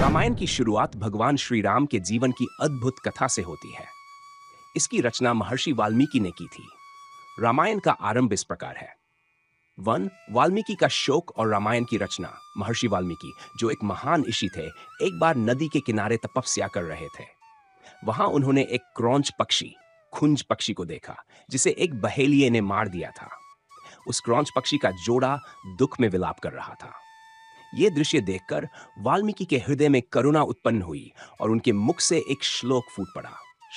रामायण की शुरुआत भगवान श्री राम के जीवन की अद्भुत कथा से होती है इसकी रचना महर्षि वाल्मीकि ने की थी रामायण का आरंभ इस प्रकार है वन वाल्मीकि का शोक और रामायण की रचना महर्षि वाल्मीकि जो एक महान ऋषि थे एक बार नदी के किनारे तपस्या कर रहे थे वहां उन्होंने एक क्रौंच पक्षी खुंज पक्षी को देखा जिसे एक बहेलिए ने मार दिया था उस क्रौंच पक्षी का जोड़ा दुख में विलाप कर रहा था ये दृश्य देखकर वाल्मीकि के हृदय में करुणा उत्पन्न हुई और उनके मुख से एक श्लोक फूट पड़ा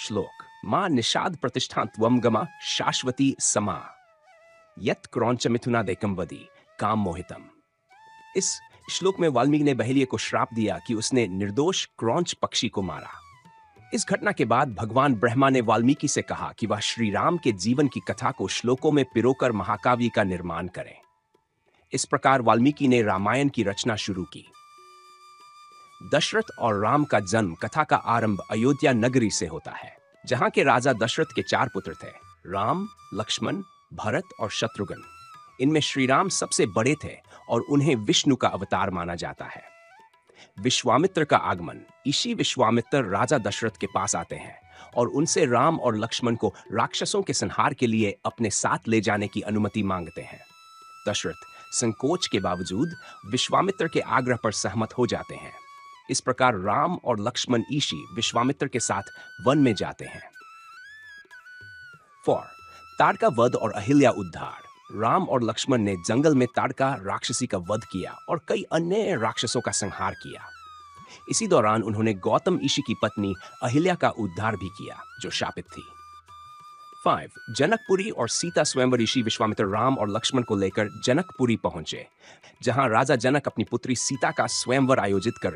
श्लोक मां निषाद प्रतिष्ठान त्वम गमा शाश्वती समा यत क्रौच मिथुना देकम काम मोहितम इस श्लोक में वाल्मीकि ने बहेलिये को श्राप दिया कि उसने निर्दोष क्रौच पक्षी को मारा इस घटना के बाद भगवान ब्रह्मा ने वाल्मीकि से कहा कि वह श्री राम के जीवन की कथा को श्लोकों में पिरोकर महाकाव्य का निर्माण करें इस प्रकार वाल्मीकि ने रामायण की रचना शुरू की दशरथ और राम का जन्म कथा का आरंभ अयोध्या नगरी से होता है जहां के राजा दशरथ के चार पुत्र थे राम लक्ष्मण भरत और शत्रुघ्न इनमें श्रीराम सबसे बड़े थे और उन्हें विष्णु का अवतार माना जाता है विश्वामित्र का आगमन इसी विश्वामित्र राजा दशरथ के पास आते हैं और उनसे राम और लक्ष्मण को राक्षसों के संहार के लिए अपने साथ ले जाने की अनुमति मांगते हैं दशरथ संकोच के बावजूद विश्वामित्र के आग्रह पर सहमत हो जाते हैं इस प्रकार राम और लक्ष्मण ईशी विश्वामित्र के साथ वन में जाते हैं फॉर ताड़का वध और अहिल्या उद्धार राम और लक्ष्मण ने जंगल में ताड़का राक्षसी का वध किया और कई अन्य राक्षसों का संहार किया इसी दौरान उन्होंने गौतम ईशी की पत्नी अहिल्या का उद्धार भी किया जो शापित थी फाइव जनकपुरी और सीता स्वयं ऋषि विश्वामित्र राम और लक्ष्मण को लेकर जनकपुरी पहुंचे जहां राजा जनक अपनी पुत्री सीता का स्वयंवर आयोजित कर